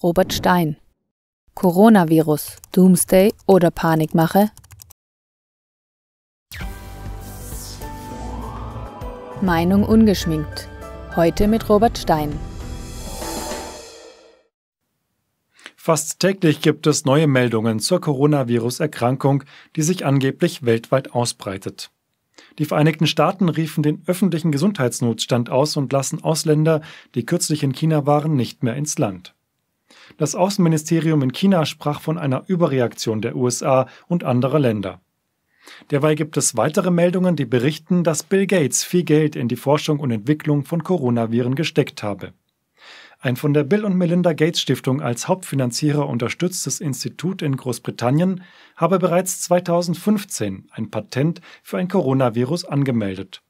Robert Stein. Coronavirus, Doomsday oder Panikmache? Meinung ungeschminkt. Heute mit Robert Stein. Fast täglich gibt es neue Meldungen zur Coronavirus-Erkrankung, die sich angeblich weltweit ausbreitet. Die Vereinigten Staaten riefen den öffentlichen Gesundheitsnotstand aus und lassen Ausländer, die kürzlich in China waren, nicht mehr ins Land. Das Außenministerium in China sprach von einer Überreaktion der USA und anderer Länder. Derweil gibt es weitere Meldungen, die berichten, dass Bill Gates viel Geld in die Forschung und Entwicklung von Coronaviren gesteckt habe. Ein von der Bill und Melinda Gates Stiftung als Hauptfinanzierer unterstütztes Institut in Großbritannien habe bereits 2015 ein Patent für ein Coronavirus angemeldet.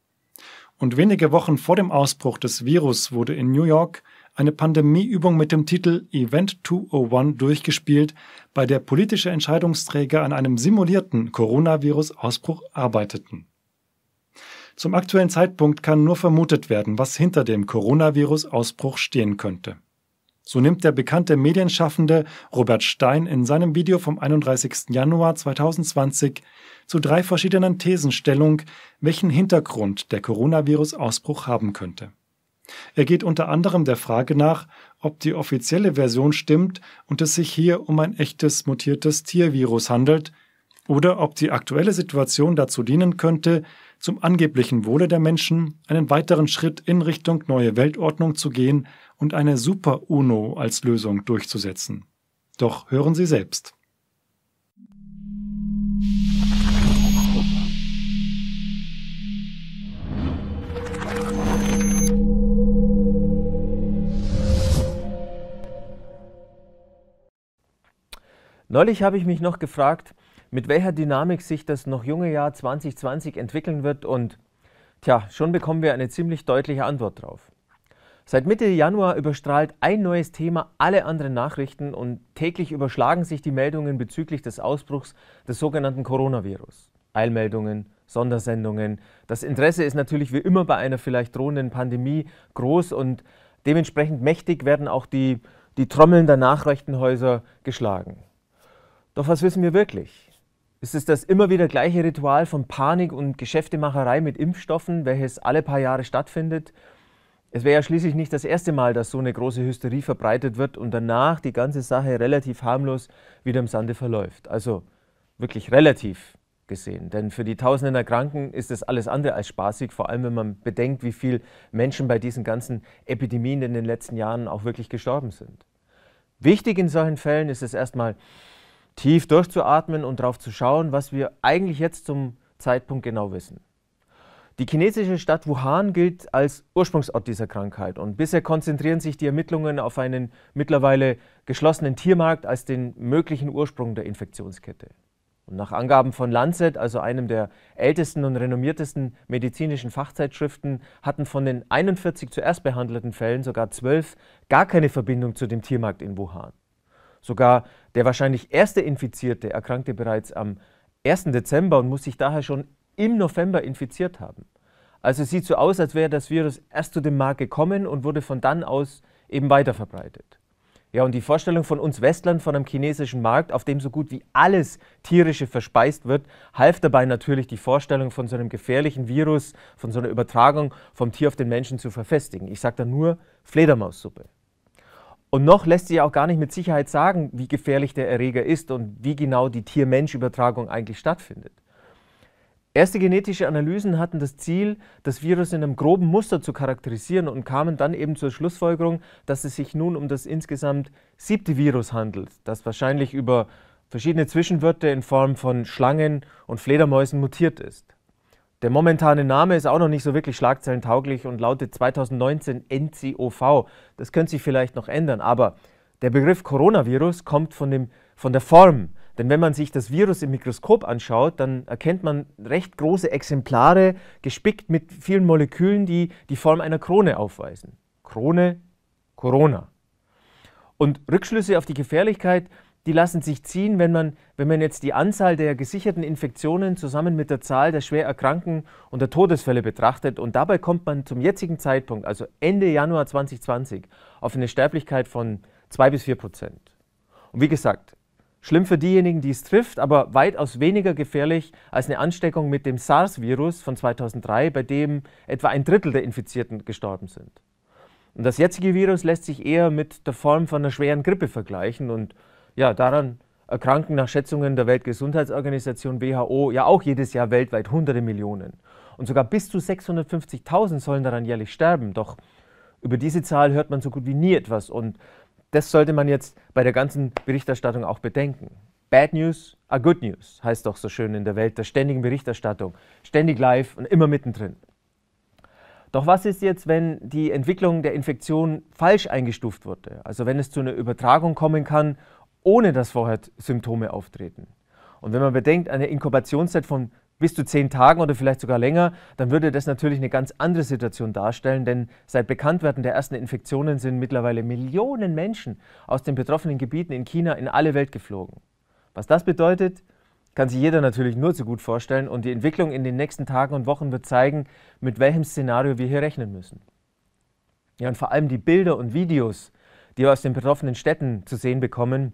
Und wenige Wochen vor dem Ausbruch des Virus wurde in New York eine Pandemieübung mit dem Titel Event 201 durchgespielt, bei der politische Entscheidungsträger an einem simulierten Coronavirus-Ausbruch arbeiteten. Zum aktuellen Zeitpunkt kann nur vermutet werden, was hinter dem Coronavirus-Ausbruch stehen könnte. So nimmt der bekannte Medienschaffende Robert Stein in seinem Video vom 31. Januar 2020 zu drei verschiedenen Thesen Stellung, welchen Hintergrund der Coronavirus-Ausbruch haben könnte. Er geht unter anderem der Frage nach, ob die offizielle Version stimmt und es sich hier um ein echtes mutiertes Tiervirus handelt, oder ob die aktuelle Situation dazu dienen könnte, zum angeblichen Wohle der Menschen einen weiteren Schritt in Richtung neue Weltordnung zu gehen und eine Super-UNO als Lösung durchzusetzen. Doch hören Sie selbst. Neulich habe ich mich noch gefragt, mit welcher Dynamik sich das noch junge Jahr 2020 entwickeln wird und tja, schon bekommen wir eine ziemlich deutliche Antwort drauf. Seit Mitte Januar überstrahlt ein neues Thema alle anderen Nachrichten und täglich überschlagen sich die Meldungen bezüglich des Ausbruchs des sogenannten Coronavirus. Eilmeldungen, Sondersendungen. Das Interesse ist natürlich wie immer bei einer vielleicht drohenden Pandemie groß und dementsprechend mächtig werden auch die, die Trommeln der Nachrichtenhäuser geschlagen. Doch was wissen wir wirklich? Ist es das immer wieder gleiche Ritual von Panik und Geschäftemacherei mit Impfstoffen, welches alle paar Jahre stattfindet? Es wäre ja schließlich nicht das erste Mal, dass so eine große Hysterie verbreitet wird und danach die ganze Sache relativ harmlos wieder im Sande verläuft. Also wirklich relativ gesehen. Denn für die Tausenden Erkrankten ist das alles andere als spaßig, vor allem wenn man bedenkt, wie viele Menschen bei diesen ganzen Epidemien in den letzten Jahren auch wirklich gestorben sind. Wichtig in solchen Fällen ist es erstmal, tief durchzuatmen und darauf zu schauen, was wir eigentlich jetzt zum Zeitpunkt genau wissen. Die chinesische Stadt Wuhan gilt als Ursprungsort dieser Krankheit und bisher konzentrieren sich die Ermittlungen auf einen mittlerweile geschlossenen Tiermarkt als den möglichen Ursprung der Infektionskette. Und nach Angaben von Lancet, also einem der ältesten und renommiertesten medizinischen Fachzeitschriften, hatten von den 41 zuerst behandelten Fällen sogar 12 gar keine Verbindung zu dem Tiermarkt in Wuhan. Sogar der wahrscheinlich erste Infizierte erkrankte bereits am 1. Dezember und muss sich daher schon im November infiziert haben. Also es sieht so aus, als wäre das Virus erst zu dem Markt gekommen und wurde von dann aus eben weiterverbreitet. Ja, und die Vorstellung von uns Westlern von einem chinesischen Markt, auf dem so gut wie alles tierische verspeist wird, half dabei natürlich die Vorstellung von so einem gefährlichen Virus, von so einer Übertragung vom Tier auf den Menschen zu verfestigen. Ich sage da nur Fledermaussuppe. Und noch lässt sich auch gar nicht mit Sicherheit sagen, wie gefährlich der Erreger ist und wie genau die Tier-Mensch-Übertragung eigentlich stattfindet. Erste genetische Analysen hatten das Ziel, das Virus in einem groben Muster zu charakterisieren und kamen dann eben zur Schlussfolgerung, dass es sich nun um das insgesamt siebte Virus handelt, das wahrscheinlich über verschiedene Zwischenwörter in Form von Schlangen und Fledermäusen mutiert ist. Der momentane Name ist auch noch nicht so wirklich schlagzeilentauglich und lautet 2019 NCOV. Das könnte sich vielleicht noch ändern, aber der Begriff Coronavirus kommt von, dem, von der Form. Denn wenn man sich das Virus im Mikroskop anschaut, dann erkennt man recht große Exemplare, gespickt mit vielen Molekülen, die die Form einer Krone aufweisen. Krone, Corona. Und Rückschlüsse auf die Gefährlichkeit die lassen sich ziehen, wenn man, wenn man jetzt die Anzahl der gesicherten Infektionen zusammen mit der Zahl der schwer Erkrankten und der Todesfälle betrachtet. Und dabei kommt man zum jetzigen Zeitpunkt, also Ende Januar 2020, auf eine Sterblichkeit von 2 bis 4 Prozent. Und wie gesagt, schlimm für diejenigen, die es trifft, aber weitaus weniger gefährlich als eine Ansteckung mit dem SARS-Virus von 2003, bei dem etwa ein Drittel der Infizierten gestorben sind. Und das jetzige Virus lässt sich eher mit der Form von einer schweren Grippe vergleichen und ja, daran erkranken nach Schätzungen der Weltgesundheitsorganisation WHO ja auch jedes Jahr weltweit hunderte Millionen. Und sogar bis zu 650.000 sollen daran jährlich sterben. Doch über diese Zahl hört man so gut wie nie etwas. Und das sollte man jetzt bei der ganzen Berichterstattung auch bedenken. Bad News are good news, heißt doch so schön in der Welt der ständigen Berichterstattung. Ständig live und immer mittendrin. Doch was ist jetzt, wenn die Entwicklung der Infektion falsch eingestuft wurde? Also wenn es zu einer Übertragung kommen kann ohne dass vorher Symptome auftreten. Und wenn man bedenkt, eine Inkubationszeit von bis zu zehn Tagen oder vielleicht sogar länger, dann würde das natürlich eine ganz andere Situation darstellen, denn seit Bekanntwerden der ersten Infektionen sind mittlerweile Millionen Menschen aus den betroffenen Gebieten in China in alle Welt geflogen. Was das bedeutet, kann sich jeder natürlich nur zu gut vorstellen und die Entwicklung in den nächsten Tagen und Wochen wird zeigen, mit welchem Szenario wir hier rechnen müssen. Ja, und vor allem die Bilder und Videos, die wir aus den betroffenen Städten zu sehen bekommen,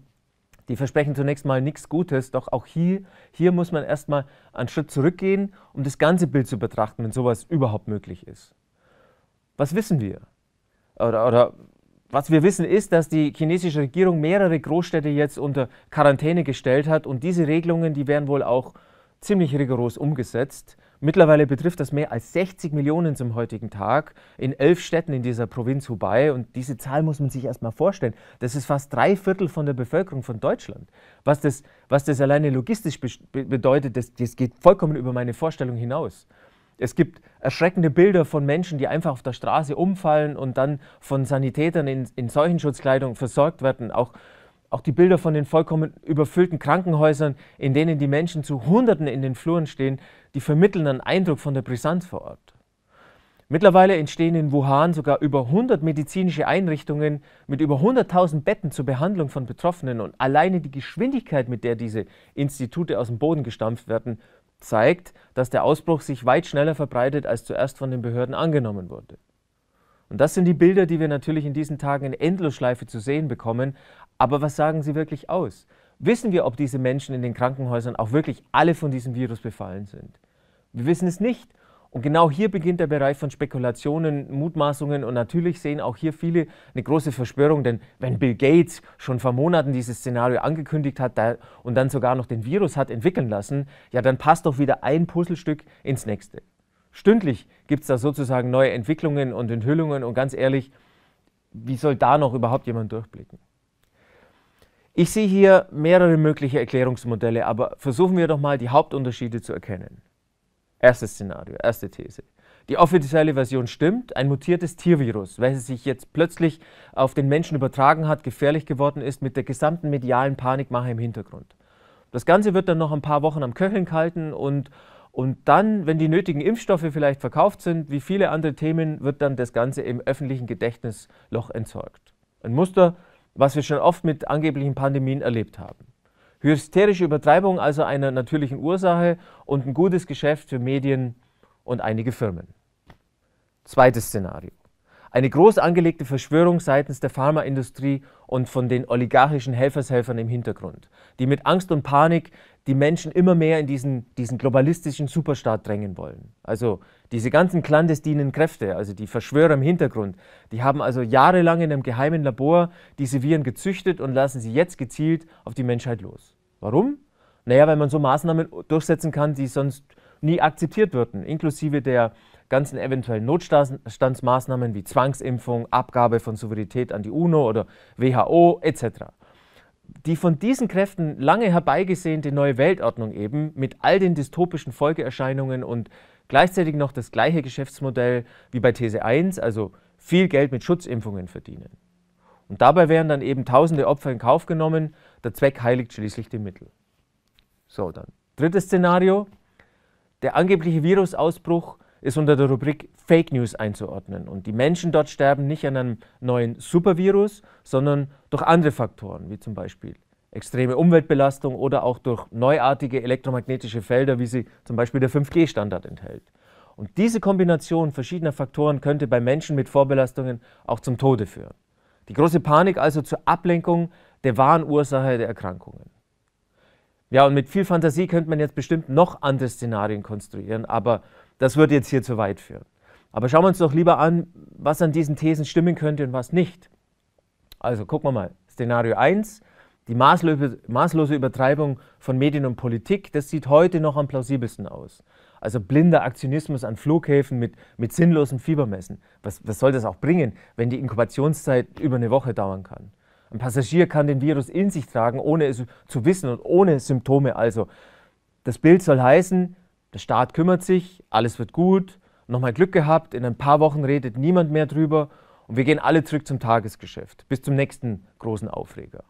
die versprechen zunächst mal nichts Gutes, doch auch hier, hier muss man erstmal einen Schritt zurückgehen, um das ganze Bild zu betrachten, wenn sowas überhaupt möglich ist. Was wissen wir? Oder, oder was wir wissen ist, dass die chinesische Regierung mehrere Großstädte jetzt unter Quarantäne gestellt hat und diese Regelungen, die werden wohl auch ziemlich rigoros umgesetzt. Mittlerweile betrifft das mehr als 60 Millionen zum heutigen Tag in elf Städten in dieser Provinz Hubei. Und diese Zahl muss man sich erstmal vorstellen. Das ist fast drei Viertel von der Bevölkerung von Deutschland. Was das, was das alleine logistisch be bedeutet, das, das geht vollkommen über meine Vorstellung hinaus. Es gibt erschreckende Bilder von Menschen, die einfach auf der Straße umfallen und dann von Sanitätern in, in Seuchenschutzkleidung versorgt werden. Auch auch die Bilder von den vollkommen überfüllten Krankenhäusern, in denen die Menschen zu Hunderten in den Fluren stehen, die vermitteln einen Eindruck von der Brisanz vor Ort. Mittlerweile entstehen in Wuhan sogar über 100 medizinische Einrichtungen mit über 100.000 Betten zur Behandlung von Betroffenen und alleine die Geschwindigkeit, mit der diese Institute aus dem Boden gestampft werden, zeigt, dass der Ausbruch sich weit schneller verbreitet, als zuerst von den Behörden angenommen wurde. Und das sind die Bilder, die wir natürlich in diesen Tagen in Endlosschleife zu sehen bekommen, aber was sagen sie wirklich aus? Wissen wir, ob diese Menschen in den Krankenhäusern auch wirklich alle von diesem Virus befallen sind? Wir wissen es nicht. Und genau hier beginnt der Bereich von Spekulationen, Mutmaßungen und natürlich sehen auch hier viele eine große Verschwörung, denn wenn Bill Gates schon vor Monaten dieses Szenario angekündigt hat und dann sogar noch den Virus hat entwickeln lassen, ja, dann passt doch wieder ein Puzzlestück ins nächste. Stündlich gibt es da sozusagen neue Entwicklungen und Enthüllungen und ganz ehrlich, wie soll da noch überhaupt jemand durchblicken? Ich sehe hier mehrere mögliche Erklärungsmodelle, aber versuchen wir doch mal die Hauptunterschiede zu erkennen. Erstes Szenario, erste These. Die offizielle Version stimmt, ein mutiertes Tiervirus, welches sich jetzt plötzlich auf den Menschen übertragen hat, gefährlich geworden ist mit der gesamten medialen Panikmache im Hintergrund. Das Ganze wird dann noch ein paar Wochen am Köcheln gehalten und, und dann, wenn die nötigen Impfstoffe vielleicht verkauft sind, wie viele andere Themen, wird dann das Ganze im öffentlichen Gedächtnisloch entsorgt. Ein Muster, was wir schon oft mit angeblichen Pandemien erlebt haben. Hysterische Übertreibung also einer natürlichen Ursache und ein gutes Geschäft für Medien und einige Firmen. Zweites Szenario. Eine groß angelegte Verschwörung seitens der Pharmaindustrie und von den oligarchischen Helfershelfern im Hintergrund, die mit Angst und Panik die Menschen immer mehr in diesen, diesen globalistischen Superstaat drängen wollen. Also diese ganzen clandestinen Kräfte, also die Verschwörer im Hintergrund, die haben also jahrelang in einem geheimen Labor diese Viren gezüchtet und lassen sie jetzt gezielt auf die Menschheit los. Warum? Naja, weil man so Maßnahmen durchsetzen kann, die sonst nie akzeptiert würden, inklusive der ganzen eventuellen Notstandsmaßnahmen wie Zwangsimpfung, Abgabe von Souveränität an die UNO oder WHO etc. Die von diesen Kräften lange herbeigesehnte neue Weltordnung eben mit all den dystopischen Folgeerscheinungen und gleichzeitig noch das gleiche Geschäftsmodell wie bei These 1, also viel Geld mit Schutzimpfungen verdienen. Und dabei werden dann eben tausende Opfer in Kauf genommen, der Zweck heiligt schließlich die Mittel. So, dann drittes Szenario. Der angebliche Virusausbruch ist unter der Rubrik Fake News einzuordnen. Und die Menschen dort sterben nicht an einem neuen Supervirus, sondern durch andere Faktoren, wie zum Beispiel extreme Umweltbelastung oder auch durch neuartige elektromagnetische Felder, wie sie zum Beispiel der 5G-Standard enthält. Und diese Kombination verschiedener Faktoren könnte bei Menschen mit Vorbelastungen auch zum Tode führen. Die große Panik also zur Ablenkung der wahren Ursache der Erkrankungen. Ja, und mit viel Fantasie könnte man jetzt bestimmt noch andere Szenarien konstruieren, aber das wird jetzt hier zu weit führen. Aber schauen wir uns doch lieber an, was an diesen Thesen stimmen könnte und was nicht. Also gucken wir mal. Szenario 1, die maßlose Übertreibung von Medien und Politik, das sieht heute noch am plausibelsten aus. Also blinder Aktionismus an Flughäfen mit, mit sinnlosen Fiebermessen. Was, was soll das auch bringen, wenn die Inkubationszeit über eine Woche dauern kann? Ein Passagier kann den Virus in sich tragen, ohne es zu wissen und ohne Symptome. Also das Bild soll heißen, der Staat kümmert sich, alles wird gut, nochmal Glück gehabt, in ein paar Wochen redet niemand mehr drüber und wir gehen alle zurück zum Tagesgeschäft, bis zum nächsten großen Aufreger.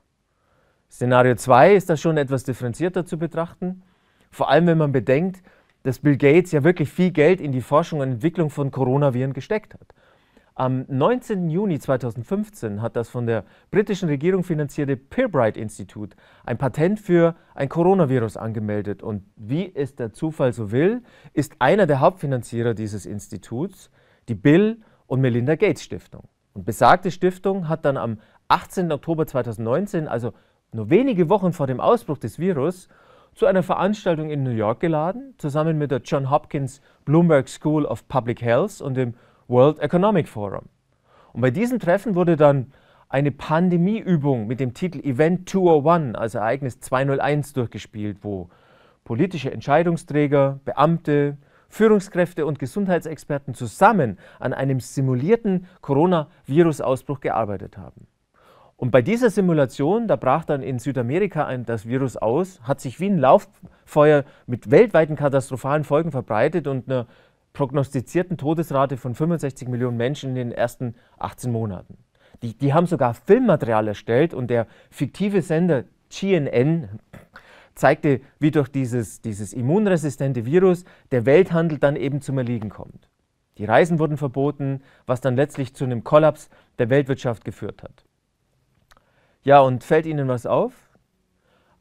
Szenario 2 ist da schon etwas differenzierter zu betrachten, vor allem wenn man bedenkt, dass Bill Gates ja wirklich viel Geld in die Forschung und Entwicklung von Coronaviren gesteckt hat. Am 19. Juni 2015 hat das von der britischen Regierung finanzierte Pearbright Institut ein Patent für ein Coronavirus angemeldet. Und wie es der Zufall so will, ist einer der Hauptfinanzierer dieses Instituts die Bill und Melinda Gates Stiftung. Und besagte Stiftung hat dann am 18. Oktober 2019, also nur wenige Wochen vor dem Ausbruch des Virus, zu einer Veranstaltung in New York geladen, zusammen mit der John Hopkins Bloomberg School of Public Health und dem World Economic Forum. Und bei diesem Treffen wurde dann eine Pandemieübung mit dem Titel Event 201, also Ereignis 201, durchgespielt, wo politische Entscheidungsträger, Beamte, Führungskräfte und Gesundheitsexperten zusammen an einem simulierten Coronavirus-Ausbruch gearbeitet haben. Und bei dieser Simulation, da brach dann in Südamerika ein, das Virus aus, hat sich wie ein Lauffeuer mit weltweiten katastrophalen Folgen verbreitet und einer prognostizierten Todesrate von 65 Millionen Menschen in den ersten 18 Monaten. Die, die haben sogar Filmmaterial erstellt und der fiktive Sender GNN zeigte, wie durch dieses, dieses immunresistente Virus der Welthandel dann eben zum Erliegen kommt. Die Reisen wurden verboten, was dann letztlich zu einem Kollaps der Weltwirtschaft geführt hat. Ja, und fällt Ihnen was auf?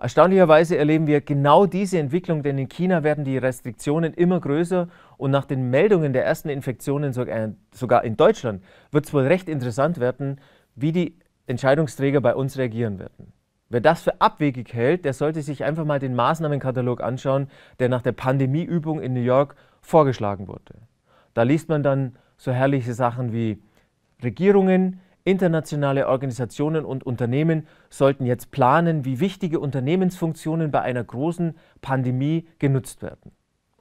Erstaunlicherweise erleben wir genau diese Entwicklung, denn in China werden die Restriktionen immer größer und nach den Meldungen der ersten Infektionen sogar äh, in Deutschland wird es wohl recht interessant werden, wie die Entscheidungsträger bei uns reagieren werden. Wer das für abwegig hält, der sollte sich einfach mal den Maßnahmenkatalog anschauen, der nach der Pandemieübung in New York vorgeschlagen wurde. Da liest man dann so herrliche Sachen wie Regierungen Internationale Organisationen und Unternehmen sollten jetzt planen, wie wichtige Unternehmensfunktionen bei einer großen Pandemie genutzt werden.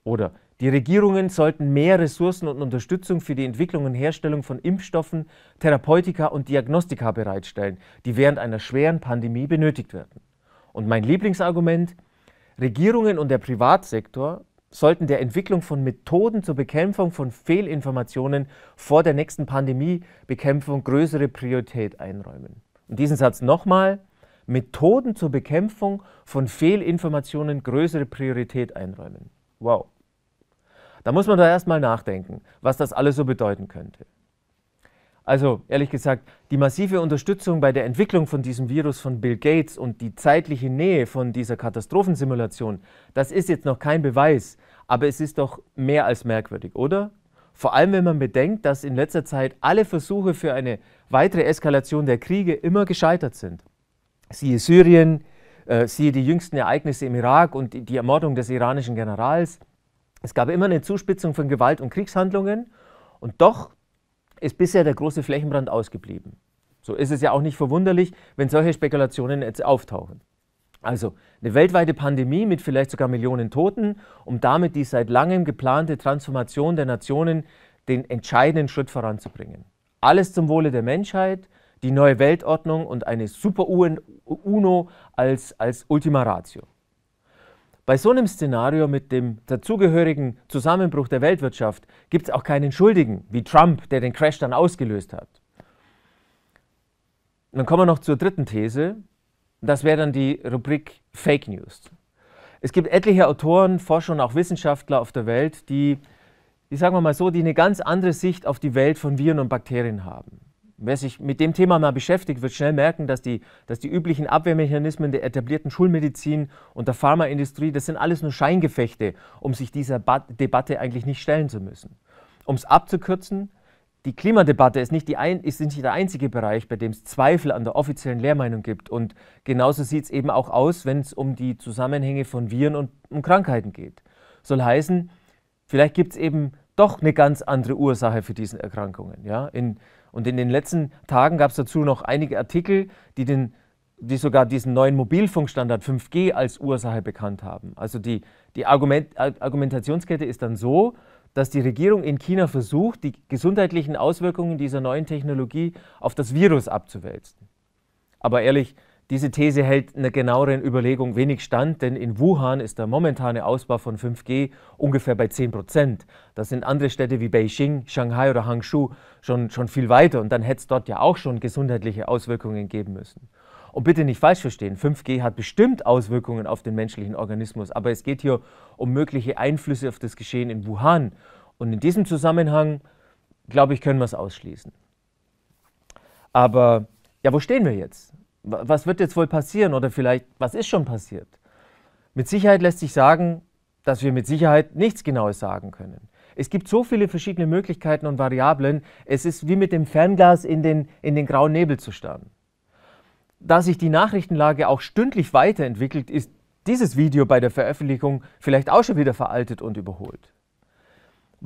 Oder die Regierungen sollten mehr Ressourcen und Unterstützung für die Entwicklung und Herstellung von Impfstoffen, Therapeutika und Diagnostika bereitstellen, die während einer schweren Pandemie benötigt werden. Und mein Lieblingsargument, Regierungen und der Privatsektor sollten der Entwicklung von Methoden zur Bekämpfung von Fehlinformationen vor der nächsten Pandemiebekämpfung größere Priorität einräumen. Und diesen Satz nochmal, Methoden zur Bekämpfung von Fehlinformationen größere Priorität einräumen. Wow. Da muss man da erstmal nachdenken, was das alles so bedeuten könnte. Also ehrlich gesagt, die massive Unterstützung bei der Entwicklung von diesem Virus von Bill Gates und die zeitliche Nähe von dieser Katastrophensimulation, das ist jetzt noch kein Beweis, aber es ist doch mehr als merkwürdig, oder? Vor allem, wenn man bedenkt, dass in letzter Zeit alle Versuche für eine weitere Eskalation der Kriege immer gescheitert sind. Siehe Syrien, äh, siehe die jüngsten Ereignisse im Irak und die Ermordung des iranischen Generals. Es gab immer eine Zuspitzung von Gewalt und Kriegshandlungen und doch ist bisher der große Flächenbrand ausgeblieben. So ist es ja auch nicht verwunderlich, wenn solche Spekulationen jetzt auftauchen. Also eine weltweite Pandemie mit vielleicht sogar Millionen Toten, um damit die seit langem geplante Transformation der Nationen den entscheidenden Schritt voranzubringen. Alles zum Wohle der Menschheit, die neue Weltordnung und eine Super-UNO als, als Ultima Ratio. Bei so einem Szenario mit dem dazugehörigen Zusammenbruch der Weltwirtschaft gibt es auch keinen Schuldigen, wie Trump, der den Crash dann ausgelöst hat. dann kommen wir noch zur dritten These. Das wäre dann die Rubrik Fake News. Es gibt etliche Autoren, Forscher und auch Wissenschaftler auf der Welt, die, ich sagen wir mal so, die eine ganz andere Sicht auf die Welt von Viren und Bakterien haben. Wer sich mit dem Thema mal beschäftigt, wird schnell merken, dass die, dass die üblichen Abwehrmechanismen der etablierten Schulmedizin und der Pharmaindustrie, das sind alles nur Scheingefechte, um sich dieser ba Debatte eigentlich nicht stellen zu müssen. Um es abzukürzen, die Klimadebatte ist nicht, die ein, ist nicht der einzige Bereich, bei dem es Zweifel an der offiziellen Lehrmeinung gibt. Und genauso sieht es eben auch aus, wenn es um die Zusammenhänge von Viren und um Krankheiten geht. Soll heißen, vielleicht gibt es eben doch eine ganz andere Ursache für diese Erkrankungen. Ja? In, und in den letzten Tagen gab es dazu noch einige Artikel, die, den, die sogar diesen neuen Mobilfunkstandard 5G als Ursache bekannt haben. Also die, die Argument, Argumentationskette ist dann so, dass die Regierung in China versucht, die gesundheitlichen Auswirkungen dieser neuen Technologie auf das Virus abzuwälzen. Aber ehrlich, diese These hält einer genaueren Überlegung wenig stand, denn in Wuhan ist der momentane Ausbau von 5G ungefähr bei 10 Prozent. Das sind andere Städte wie Beijing, Shanghai oder Hangzhou schon, schon viel weiter und dann hätte es dort ja auch schon gesundheitliche Auswirkungen geben müssen. Und bitte nicht falsch verstehen, 5G hat bestimmt Auswirkungen auf den menschlichen Organismus, aber es geht hier um mögliche Einflüsse auf das Geschehen in Wuhan. Und in diesem Zusammenhang, glaube ich, können wir es ausschließen. Aber ja, wo stehen wir jetzt? was wird jetzt wohl passieren oder vielleicht, was ist schon passiert? Mit Sicherheit lässt sich sagen, dass wir mit Sicherheit nichts Genaues sagen können. Es gibt so viele verschiedene Möglichkeiten und Variablen, es ist wie mit dem Fernglas in den, in den grauen Nebel zu starren. Da sich die Nachrichtenlage auch stündlich weiterentwickelt, ist dieses Video bei der Veröffentlichung vielleicht auch schon wieder veraltet und überholt.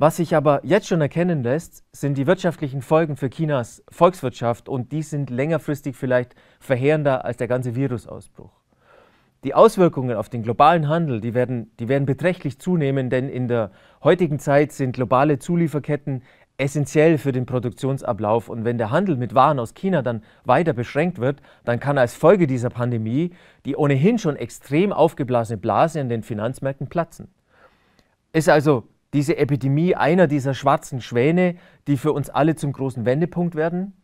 Was sich aber jetzt schon erkennen lässt, sind die wirtschaftlichen Folgen für Chinas Volkswirtschaft und die sind längerfristig vielleicht verheerender als der ganze Virusausbruch. Die Auswirkungen auf den globalen Handel, die werden, die werden beträchtlich zunehmen, denn in der heutigen Zeit sind globale Zulieferketten essentiell für den Produktionsablauf. Und wenn der Handel mit Waren aus China dann weiter beschränkt wird, dann kann als Folge dieser Pandemie die ohnehin schon extrem aufgeblasene Blase an den Finanzmärkten platzen. Ist also diese Epidemie einer dieser schwarzen Schwäne, die für uns alle zum großen Wendepunkt werden?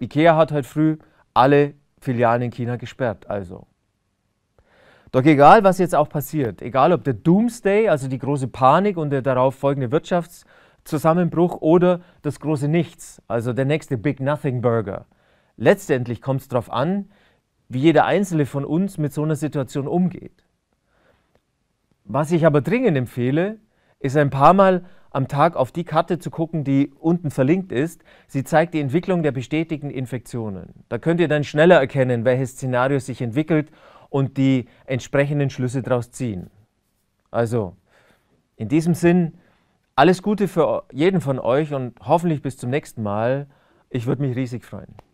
IKEA hat heute früh alle Filialen in China gesperrt, also. Doch egal, was jetzt auch passiert, egal ob der Doomsday, also die große Panik und der darauf folgende Wirtschaftszusammenbruch oder das große Nichts, also der nächste Big Nothing Burger, letztendlich kommt es darauf an, wie jeder Einzelne von uns mit so einer Situation umgeht. Was ich aber dringend empfehle, ist ein paar Mal am Tag auf die Karte zu gucken, die unten verlinkt ist. Sie zeigt die Entwicklung der bestätigten Infektionen. Da könnt ihr dann schneller erkennen, welches Szenario sich entwickelt und die entsprechenden Schlüsse daraus ziehen. Also, in diesem Sinn, alles Gute für jeden von euch und hoffentlich bis zum nächsten Mal. Ich würde mich riesig freuen.